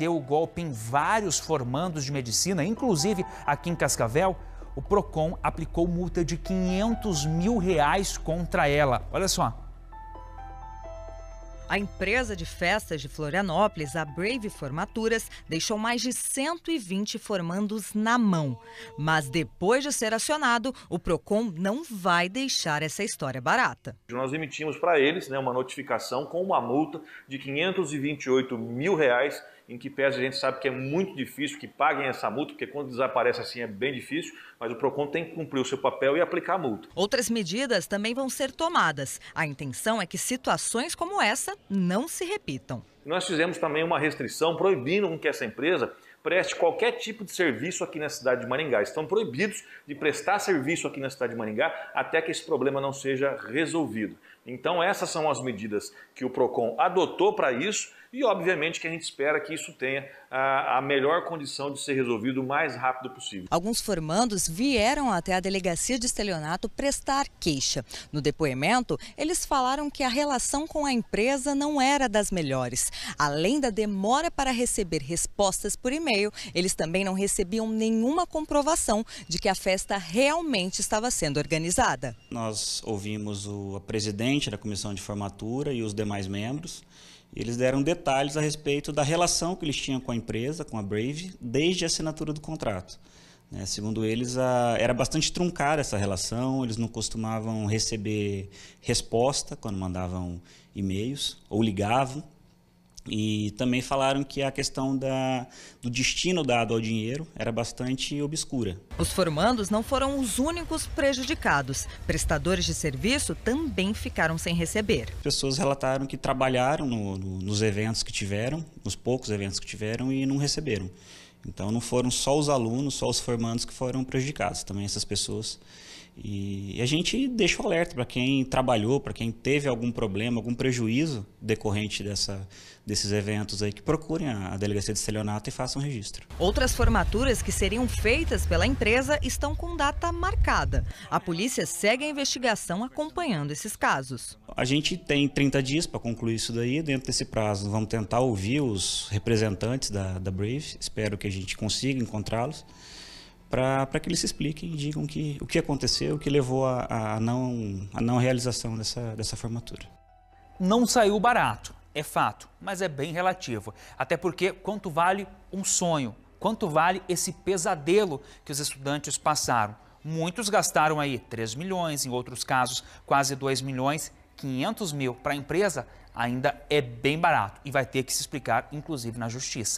deu o golpe em vários formandos de medicina, inclusive aqui em Cascavel, o PROCON aplicou multa de 500 mil reais contra ela. Olha só. A empresa de festas de Florianópolis, a Brave Formaturas, deixou mais de 120 formandos na mão. Mas depois de ser acionado, o Procon não vai deixar essa história barata. Nós emitimos para eles né, uma notificação com uma multa de 528 mil reais em que pese a gente sabe que é muito difícil que paguem essa multa, porque quando desaparece assim é bem difícil, mas o PROCON tem que cumprir o seu papel e aplicar a multa. Outras medidas também vão ser tomadas. A intenção é que situações como essa não se repitam. Nós fizemos também uma restrição proibindo que essa empresa preste qualquer tipo de serviço aqui na cidade de Maringá. Estão proibidos de prestar serviço aqui na cidade de Maringá até que esse problema não seja resolvido. Então, essas são as medidas que o PROCON adotou para isso e, obviamente, que a gente espera que isso tenha a, a, melhor condição de ser resolvido o mais rápido possível. Alguns formandos vieram até a delegacia de estelionato prestar queixa. No depoimento, eles falaram que a relação com a empresa não era das melhores Além da demora para receber respostas por e-mail, eles também não recebiam nenhuma comprovação de que a festa realmente estava sendo organizada. Nós ouvimos o, a presidente da comissão de formatura e os demais membros. Eles deram detalhes a respeito da relação que eles tinham com a empresa, com a Brave, desde a assinatura do contrato. Né? segundo eles, a, era bastante truncada essa relação, eles não costumavam receber resposta quando mandavam e-mails ou ligavam e também falaram que a questão da, do destino dado ao dinheiro era bastante obscura. Os formandos não foram os únicos prejudicados. Prestadores de serviço também ficaram sem receber. Pessoas relataram que trabalharam no, no, nos eventos que tiveram, nos poucos eventos que tiveram, e não receberam. Então não foram só os alunos, só os formandos que foram prejudicados, também essas pessoas. E, e a gente deixa o alerta para quem trabalhou, para quem teve algum problema, algum prejuízo decorrente dessa, desses eventos aí, que procurem a, a delegacia de estelionato e façam registro. Outras formaturas que seriam feitas pela empresa estão com data marcada. A polícia segue a investigação acompanhando esses casos. A gente tem 30 dias para concluir isso daí. Dentro desse prazo, vamos tentar ouvir os representantes da, da Brave. Espero que a gente consiga encontrá-los para que eles se expliquem e digam que, o que aconteceu, o que levou à não, a não realização dessa, dessa formatura. Não saiu barato, é fato, mas é bem relativo. Até porque quanto vale um sonho? Quanto vale esse pesadelo que os estudantes passaram? Muitos gastaram aí 3 milhões, em outros casos, quase 2 milhões 500 mil para a empresa ainda é bem barato e vai ter que se explicar, inclusive, na justiça.